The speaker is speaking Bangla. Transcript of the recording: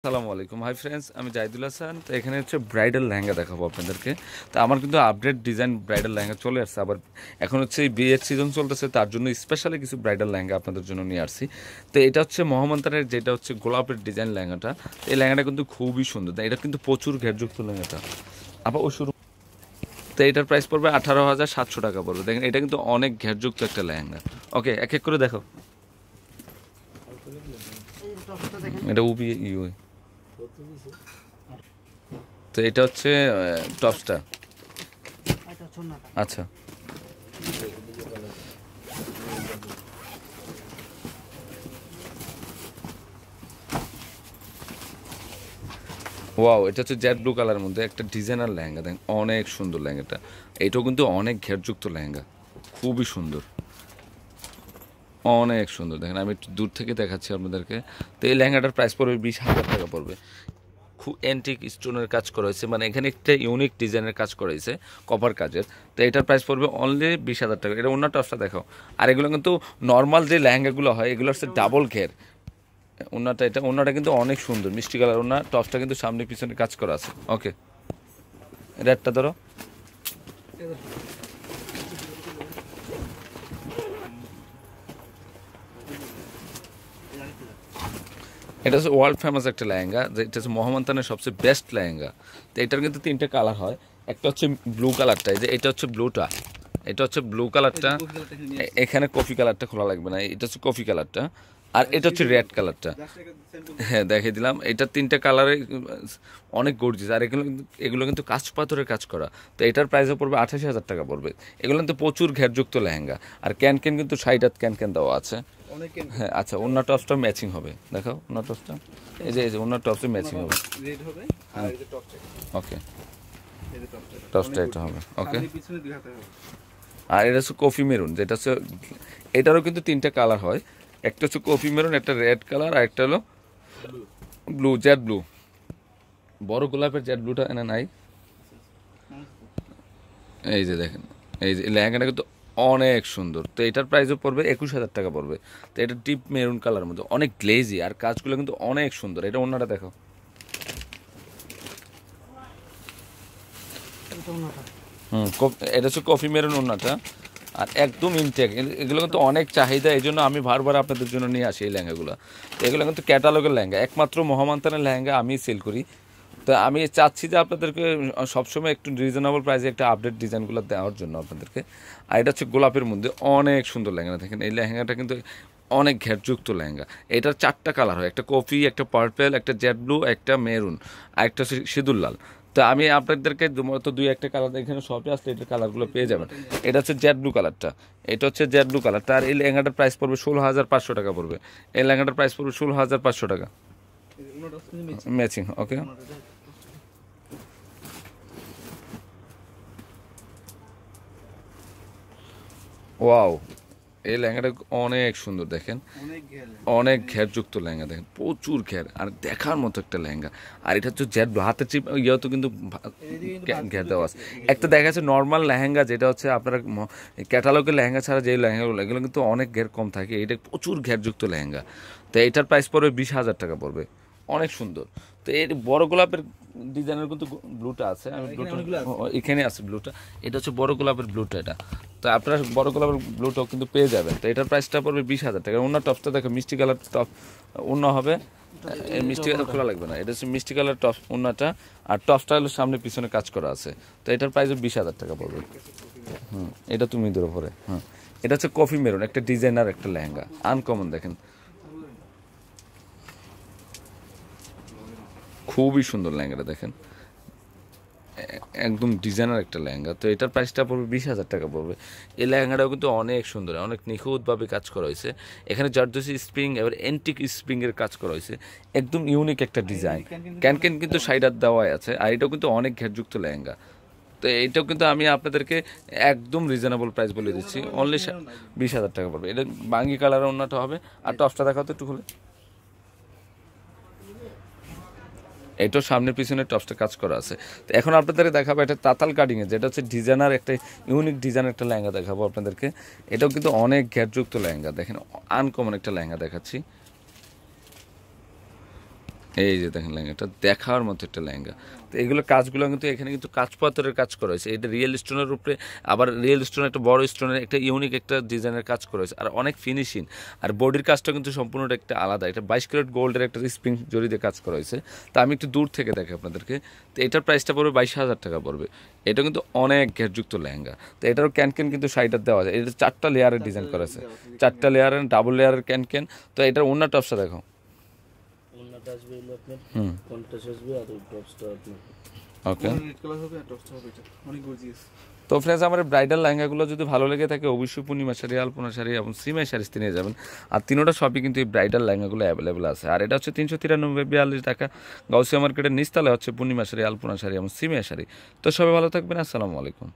আসসালামু আলাইকুম হাই ফ্রেন্ডস আমি জাহিদুল হাসান তো এখানে হচ্ছে ব্রাইডাল লেহেঙ্গা দেখাবো আপনাদেরকে তো আমার কিন্তু আপডেট ডিজাইন ব্রাইডাল লেহেঙ্গা চলে আসছে আবার এখন হচ্ছে এই বিয়ের সিজন চলতেছে তার জন্য স্পেশালি কিছু ব্রাইডাল লেহেঙ্গা আপনাদের জন্য নিয়ে আসছি তো এটা হচ্ছে মহামন্তারের যেটা হচ্ছে গোলাপের ডিজাইন লেহেঙ্গাটা এই লেহেঙ্গাটা কিন্তু খুবই সুন্দর এটা কিন্তু প্রচুর ঘেরযুক্ত লেহেঙ্গাটা আবার ও শুরু তো এটার প্রাইস পড়বে আঠারো হাজার সাতশো টাকা পড়বে দেখেন এটা কিন্তু অনেক ঘেরযুক্ত একটা লেহেঙ্গা ওকে এক এক করে দেখো এটা উবি ইউ তো এটা হচ্ছে টপসটা আচ্ছা ওয়াও এটা হচ্ছে জ্যাট ব্লু কালার মধ্যে একটা ডিজাইনার লেহেঙ্গা দেখেন অনেক সুন্দর লেহেঙ্গাটা এটাও কিন্তু অনেক ঘেরযুক্ত লেহেঙ্গা খুবই সুন্দর অনেক সুন্দর দেখেন আমি একটু দূর থেকে দেখাচ্ছি আপনাদেরকে তো এই লেহেঙ্গাটার প্রাইস পড়বে বিশ হাজার টাকা পড়বে খুব অ্যান্টিক স্টোনের কাজ করা হয়েছে মানে এখানে একটা ইউনিক ডিজাইনের কাজ করা হয়েছে কপার কাজের তো এটার প্রাইস পড়বে অনলি বিশ হাজার টাকা এটা অন্য টপসটা দেখাও আর এগুলো কিন্তু নর্মাল যে লেহেঙ্গাগুলো হয় এগুলো হচ্ছে ডাবল ঘের ওনাটা এটা ওনাটা কিন্তু অনেক সুন্দর মিষ্টি কালার ওনার টপসটা কিন্তু সামনে পিছনে কাজ করা আছে ওকে রেটটা ধরো এটা হচ্ছে ওয়ার্ল্ড ফেমাস একটা লেহেঙ্গা এটা হচ্ছে মোহাম্মদানের সবচেয়ে বেস্ট লেহেঙ্গা তো এটার কিন্তু তিনটে কালার হয় একটা হচ্ছে ব্লু কালারটা এই যে এটা হচ্ছে ব্লুটা এটা হচ্ছে ব্লু কালারটা এখানে কফি কালারটা খোলা লাগবে না এটা হচ্ছে কফি কালারটা আর এটা হচ্ছে রেড কালারটা হ্যাঁ দেখিয়ে দিলাম এটা তিনটা কালারে অনেক গর্জিস আর এগুলো এগুলো কিন্তু কাঁচ পাথরের কাজ করা তো এটার প্রাইসও পড়বে আঠাশি হাজার টাকা পড়বে এগুলো কিন্তু প্রচুর ঘেরযুক্ত লেহেঙ্গা আর ক্যান ক্যান কিন্তু সাইড হাত ক্যান ক্যান দেওয়া আছে হ্যাঁ আচ্ছা অন্য টপসটা ম্যাচিং হবে দেখো অন্য টপসটা এই যে এই যে অন্য টপসটা ম্যাচিং হবে ওকে টপসটা এটা হবে ওকে আর এটা হচ্ছে কফি মেরুন যেটা হচ্ছে এটারও কিন্তু তিনটা কালার হয় একটা হচ্ছে কফি মেরুন একটা রেড কালার আর একটা হলো ব্লু জ্যাট ব্লু বড় গোলাপের জ্যাট ব্লুটা এনে নাই এই যে দেখেন এই যে লেহেঙ্গাটা কিন্তু অনেক সুন্দর তো এটার প্রাইসও পড়বে একুশ হাজার টাকা পড়বে তো এটা ডিপ মেরুন কালার মধ্যে অনেক গ্লেজি আর কাজগুলো কিন্তু অনেক সুন্দর এটা অন্যটা দেখো হুম এটা হচ্ছে কফি মেরুন অন্যটা আর একদম ইনটেক এগুলো কিন্তু অনেক চাহিদা এই জন্য আমি বারবার আপনাদের জন্য নিয়ে আসি এই লেহেঙ্গাগুলো এগুলো কিন্তু ক্যাটালগের লেহেঙ্গা একমাত্র মহামান্তানের লেহেঙ্গা আমি সেল করি তো আমি চাচ্ছি যে আপনাদেরকে সবসময় একটু রিজনেবল প্রাইসে একটা আপডেট ডিজাইনগুলো দেওয়ার জন্য আপনাদেরকে আর এটা হচ্ছে গোলাপের মধ্যে অনেক সুন্দর লেহেঙ্গা দেখেন এই লেহেঙ্গাটা কিন্তু অনেক ঘেরযুক্ত লেহেঙ্গা এটার চারটা কালার হয় একটা কফি একটা পার্পেল একটা জেড ব্লু একটা মেরুন আর একটা সিঁদুর লাল তো আমি আপনাদেরকে তো দুই একটা কালার এখানে শপে আসলে এটার কালারগুলো পেয়ে যাবেন এটা হচ্ছে জ্যাড ব্লু কালারটা এটা হচ্ছে জ্যাড ব্লু কালারটা আর এই লেহেঙ্গাটার প্রাইস পড়বে ষোলো হাজার পাঁচশো টাকা পড়বে এই লেহেঙ্গাটার প্রাইস পড়বে ষোলো হাজার পাঁচশো টাকা ম্যাচিং ওকে ওয়াও এই ল্যাঙ্গাটা অনেক সুন্দর দেখেন অনেক ঘেরযুক্ত ল্যাঙ্গা দেখেন প্রচুর ঘের আর দেখার মতো একটা ল্যাঙ্গা আর এটা হচ্ছে জ্যাট হাতে চিপ ইয়ে তো কিন্তু ঘের দেওয়া আছে একটা দেখা যাচ্ছে নর্মাল লেহেঙ্গা যেটা হচ্ছে আপনারা ক্যাটালগের লেহেঙ্গা ছাড়া যে লেহেঙ্গাগুলো এগুলো কিন্তু অনেক ঘের কম থাকে এটা প্রচুর ঘেরযুক্ত লেহেঙ্গা তো এটার প্রাইস পড়বে বিশ হাজার টাকা পড়বে অনেক সুন্দর তো এর বড় গোলাপের ডিজাইনের কিন্তু ব্লুটা আছে আমি ব্লুটা এখানে আছে ব্লুটা এটা হচ্ছে বড় গোলাপের ব্লুটা এটা তো আপনার বড় গোলাপের ব্লুটাও কিন্তু পেয়ে যাবেন তো এটার প্রাইসটা পড়বে বিশ হাজার টাকা অন্য টপটা দেখো মিষ্টি কালার টপ অন্য হবে মিষ্টি কালার খোলা লাগবে না এটা হচ্ছে মিষ্টি কালার টপ অন্যটা আর টপটা হলো সামনে পিছনে কাজ করা আছে তো এটার প্রাইসও বিশ হাজার টাকা পড়বে হুম এটা তুমি দূরে পরে হুম এটা হচ্ছে কফি মেরুন একটা ডিজাইনার একটা লেহেঙ্গা আনকমন দেখেন খুবই সুন্দর ল্যাঙ্গাটা দেখেন একদম ডিজাইনার একটা লেহেঙ্গা তো এটার প্রাইসটা পড়বে বিশ হাজার টাকা পড়বে এই লেহেঙ্গাটাও কিন্তু অনেক সুন্দর অনেক নিখুঁতভাবে কাজ করা হয়েছে এখানে জারদোসি স্প্রিং এবার অ্যান্টিক স্প্রিংয়ের কাজ করা হয়েছে একদম ইউনিক একটা ডিজাইন ক্যান ক্যান কিন্তু সাইডার দেওয়াই আছে আর এটাও কিন্তু অনেক ঘেরযুক্ত লেহেঙ্গা তো এইটাও কিন্তু আমি আপনাদেরকে একদম রিজনেবল প্রাইস বলে দিচ্ছি অনলি বিশ হাজার টাকা পড়বে এটা বাঙ্গি কালারের অন্যটা হবে আর টপটা দেখাতো তো একটু খুলে এটাও সামনে পিছনে টপসটা কাজ করা আছে তো এখন আপনাদের দেখাবো এটা তাতাল কাটিংয়ে যেটা হচ্ছে ডিজাইনার একটা ইউনিক ডিজাইন একটা লেহেঙ্গা দেখাবো আপনাদেরকে এটাও কিন্তু অনেক ঘ্যাটযুক্ত লেহেঙ্গা দেখেন আনকমন একটা লেহেঙ্গা দেখাচ্ছি এই যে দেখেন লেহেঙ্গাটা দেখার মতো একটা লেহেঙ্গা তো এগুলো কাজগুলো কিন্তু এখানে কিন্তু কাজ কাজ করা হয়েছে এটা রিয়েল স্টোনের উপরে আবার রিয়েল স্টোনের একটা বড় স্টোনের একটা ইউনিক একটা ডিজাইনের কাজ করা হয়েছে আর অনেক ফিনিশিং আর বডির কাজটা কিন্তু সম্পূর্ণটা একটা আলাদা এটা বাইশ ক্যারেট গোল্ডের একটা স্প্রিং জড়ি দিয়ে কাজ করা হয়েছে তা আমি একটু দূর থেকে দেখি আপনাদেরকে তো এটার প্রাইসটা পড়বে বাইশ হাজার টাকা পড়বে এটা কিন্তু অনেক ঘেরযুক্ত লেহেঙ্গা তো এটারও ক্যানকেন কিন্তু সাইডার দেওয়া যায় এটা চারটা লেয়ারের ডিজাইন করা আছে চারটা লেয়ারের ডাবল লেয়ারের ক্যানকেন তো এটার অন্য টপসা দেখো তো ফ্রেন্ডস আমার ব্রাইডাল লেহেঙ্গাগুলো যদি ভালো লেগে থাকে অবশ্যই পূর্ণিমা শাড়ি আলপনা শাড়ি এবং সিমাই শাড়িতে নিয়ে যাবেন আর তিনোটা শপে কিন্তু এই ব্রাইডাল লেহেঙ্গাগুলো অ্যাভেলেবেল আছে আর এটা হচ্ছে তিনশো তিরানব্বই বিয়াল্লিশ টাকা গাউসিয়া মার্কেটের নিস্তালে হচ্ছে পূর্ণিমা শাড়ি আলপনা শাড়ি এবং সিমাই শাড়ি তো সবাই ভালো থাকবেন আসসালামু আলাইকুম